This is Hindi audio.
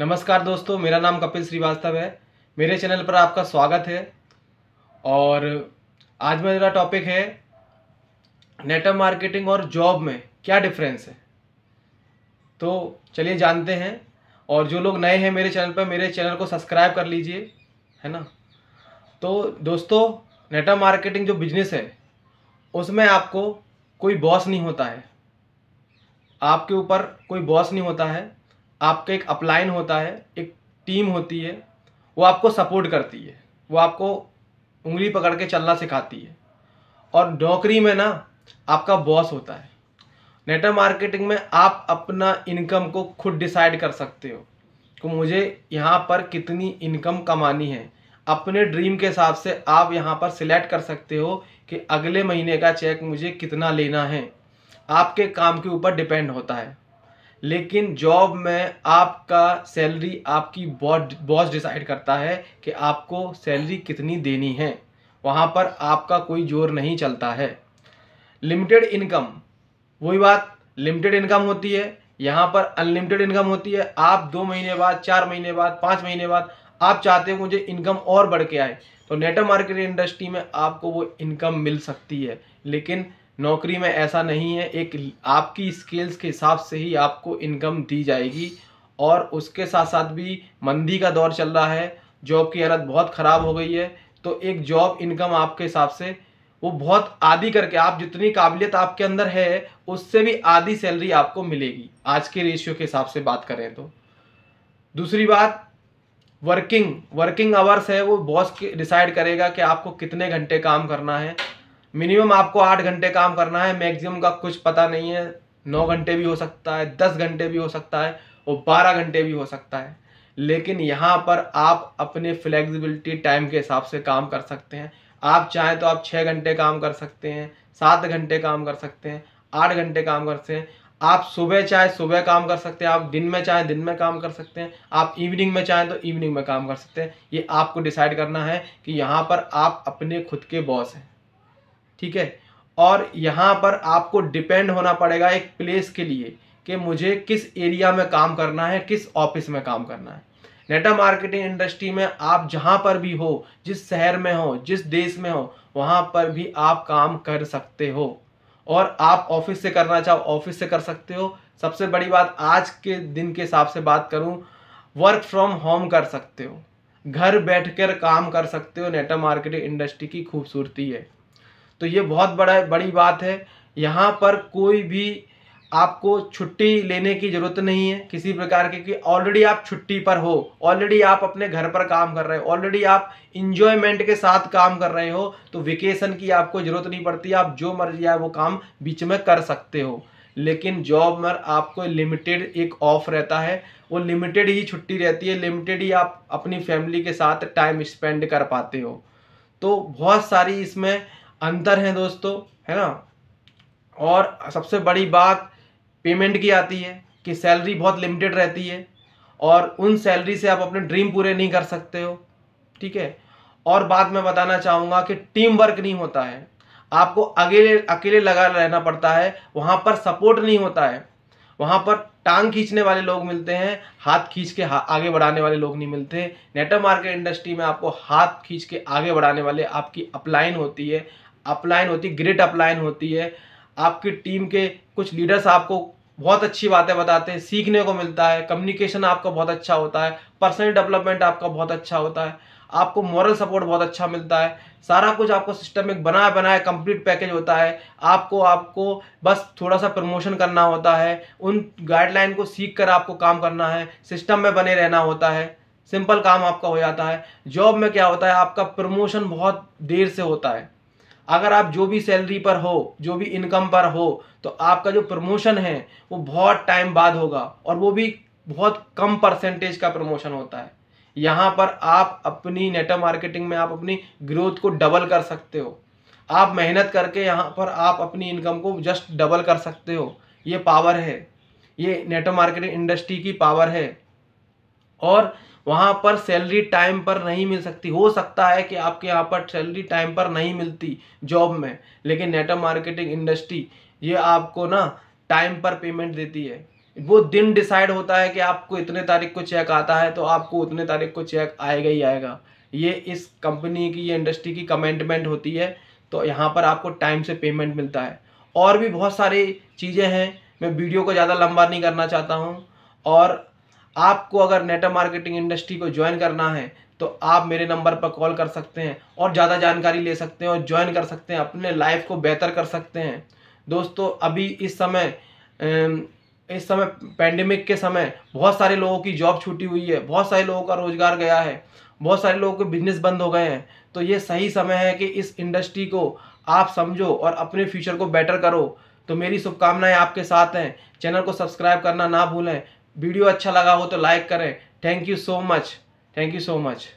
नमस्कार दोस्तों मेरा नाम कपिल श्रीवास्तव है मेरे चैनल पर आपका स्वागत है और आज मेरा टॉपिक है नेटवर्क मार्केटिंग और जॉब में क्या डिफरेंस है तो चलिए जानते हैं और जो लोग नए हैं मेरे चैनल पर मेरे चैनल को सब्सक्राइब कर लीजिए है ना तो दोस्तों नेटवर्क मार्केटिंग जो बिजनेस है उसमें आपको कोई बॉस नहीं होता है आपके ऊपर कोई बॉस नहीं होता है आपका एक अपलाइन होता है एक टीम होती है वो आपको सपोर्ट करती है वो आपको उंगली पकड़ के चलना सिखाती है और नौकरी में ना आपका बॉस होता है नेटवर्क मार्केटिंग में आप अपना इनकम को खुद डिसाइड कर सकते हो कि मुझे यहाँ पर कितनी इनकम कमानी है अपने ड्रीम के हिसाब से आप यहाँ पर सिलेक्ट कर सकते हो कि अगले महीने का चेक मुझे कितना लेना है आपके काम के ऊपर डिपेंड होता है लेकिन जॉब में आपका सैलरी आपकी बॉस बॉस डिसाइड करता है कि आपको सैलरी कितनी देनी है वहाँ पर आपका कोई जोर नहीं चलता है लिमिटेड इनकम वही बात लिमिटेड इनकम होती है यहाँ पर अनलिमिटेड इनकम होती है आप दो महीने बाद चार महीने बाद पाँच महीने बाद आप चाहते हो मुझे इनकम और बढ़ के आए तो नेटवर्क मार्केटिंग इंडस्ट्री में आपको वो इनकम मिल सकती है लेकिन नौकरी में ऐसा नहीं है एक आपकी स्किल्स के हिसाब से ही आपको इनकम दी जाएगी और उसके साथ साथ भी मंदी का दौर चल रहा है जॉब की हालत बहुत ख़राब हो गई है तो एक जॉब इनकम आपके हिसाब से वो बहुत आधी करके आप जितनी काबिलियत आपके अंदर है उससे भी आधी सैलरी आपको मिलेगी आज के रेशियो के हिसाब से बात करें तो दूसरी बात वर्किंग वर्किंग आवर्स है वो बॉस डिसाइड करेगा कि आपको कितने घंटे काम करना है मिनिमम आपको आठ घंटे काम करना है मैक्सिमम का कुछ पता नहीं है नौ घंटे भी हो सकता है दस घंटे भी हो सकता है और बारह घंटे भी हो सकता है लेकिन यहाँ पर आप अपने फ्लेक्सिबिलिटी टाइम के हिसाब से काम कर सकते हैं आप चाहें तो आप छः घंटे काम कर सकते हैं सात घंटे काम कर सकते हैं आठ घंटे काम कर सकते हैं आप सुबह चाहे सुबह काम कर सकते हैं आप दिन में चाहे दिन में काम कर सकते हैं आप इवनिंग में चाहें तो इवनिंग में काम कर सकते हैं ये आपको डिसाइड करना है कि यहाँ पर आप अपने खुद के बॉस हैं ठीक है और यहाँ पर आपको डिपेंड होना पड़ेगा एक प्लेस के लिए कि मुझे किस एरिया में काम करना है किस ऑफिस में काम करना है नेटा मार्केटिंग इंडस्ट्री में आप जहाँ पर भी हो जिस शहर में हो जिस देश में हो वहाँ पर भी आप काम कर सकते हो और आप ऑफिस से करना चाहो ऑफिस से कर सकते हो सबसे बड़ी बात आज के दिन के हिसाब से बात करूँ वर्क फ्रॉम होम कर सकते हो घर बैठकर काम कर सकते हो नेटा मार्केटिंग इंडस्ट्री की खूबसूरती है तो ये बहुत बड़ा बड़ी बात है यहाँ पर कोई भी आपको छुट्टी लेने की ज़रूरत नहीं है किसी प्रकार की कि ऑलरेडी आप छुट्टी पर हो ऑलरेडी आप अपने घर पर काम कर रहे हो ऑलरेडी आप इंजॉयमेंट के साथ काम कर रहे हो तो वेकेशन की आपको ज़रूरत नहीं पड़ती आप जो मर्जी आए वो काम बीच में कर सकते हो लेकिन जॉब में आपको लिमिटेड एक ऑफ रहता है वो लिमिटेड ही छुट्टी रहती है लिमिटेड ही आप अपनी फैमिली के साथ टाइम स्पेंड कर पाते हो तो बहुत सारी इसमें अंतर हैं दोस्तों है ना और सबसे बड़ी बात पेमेंट की आती है कि सैलरी बहुत लिमिटेड रहती है और उन सैलरी से आप अपने ड्रीम पूरे नहीं कर सकते हो ठीक है और बात मैं बताना चाहूँगा कि टीम वर्क नहीं होता है आपको अकेले अकेले लगा रहना पड़ता है वहाँ पर सपोर्ट नहीं होता है वहाँ पर टांग खींचने वाले लोग मिलते हैं हाथ खींच के आगे बढ़ाने वाले लोग नहीं मिलते नेटवर्क मार्केट इंडस्ट्री में आपको हाथ खींच के आगे बढ़ाने वाले आपकी अपलाइन होती है अपलाइन होती ग्रेट अपलाइन होती है आपकी टीम के कुछ लीडर्स आपको बहुत अच्छी बातें बताते हैं सीखने को मिलता है कम्युनिकेशन आपका बहुत अच्छा होता है पर्सनल डेवलपमेंट आपका बहुत अच्छा होता है आपको मॉरल सपोर्ट बहुत अच्छा मिलता है सारा कुछ आपको सिस्टम एक बनाए बनाए कंप्लीट पैकेज होता है आपको आपको बस थोड़ा सा प्रमोशन करना होता है उन गाइडलाइन को सीख कर आपको काम करना है सिस्टम में बने रहना होता है सिंपल काम आपका हो जाता है जॉब में क्या होता है आपका प्रमोशन बहुत देर से होता है अगर आप जो भी सैलरी पर हो जो भी इनकम पर हो तो आपका जो प्रमोशन है वो बहुत टाइम बाद होगा और वो भी बहुत कम परसेंटेज का प्रमोशन होता है यहाँ पर आप अपनी नेटवर्क मार्केटिंग में आप अपनी ग्रोथ को डबल कर सकते हो आप मेहनत करके यहाँ पर आप अपनी इनकम को जस्ट डबल कर सकते हो ये पावर है ये नेटवर्क मार्केटिंग इंडस्ट्री की पावर है और वहाँ पर सैलरी टाइम पर नहीं मिल सकती हो सकता है कि आपके यहाँ पर सैलरी टाइम पर नहीं मिलती जॉब में लेकिन नेटवर्क मार्केटिंग इंडस्ट्री ये आपको ना टाइम पर पेमेंट देती है वो दिन डिसाइड होता है कि आपको इतने तारीख को चेक आता है तो आपको उतने तारीख को चेक आएगा ही आएगा ये इस कंपनी की ये इंडस्ट्री की कमेंटमेंट होती है तो यहाँ पर आपको टाइम से पेमेंट मिलता है और भी बहुत सारी चीज़ें हैं मैं वीडियो को ज़्यादा लंबा नहीं करना चाहता हूँ और आपको अगर नेटवर्क मार्केटिंग इंडस्ट्री को ज्वाइन करना है तो आप मेरे नंबर पर कॉल कर सकते हैं और ज़्यादा जानकारी ले सकते हैं और ज्वाइन कर सकते हैं अपने लाइफ को बेहतर कर सकते हैं दोस्तों अभी इस समय इस समय पैंडमिक के समय बहुत सारे लोगों की जॉब छूटी हुई है बहुत सारे लोगों का रोज़गार गया है बहुत सारे लोगों के बिजनेस बंद हो गए हैं तो ये सही समय है कि इस इंडस्ट्री को आप समझो और अपने फ्यूचर को बेटर करो तो मेरी शुभकामनाएं आपके साथ हैं चैनल को सब्सक्राइब करना ना भूलें वीडियो अच्छा लगा हो तो लाइक करें thank you so much thank you so much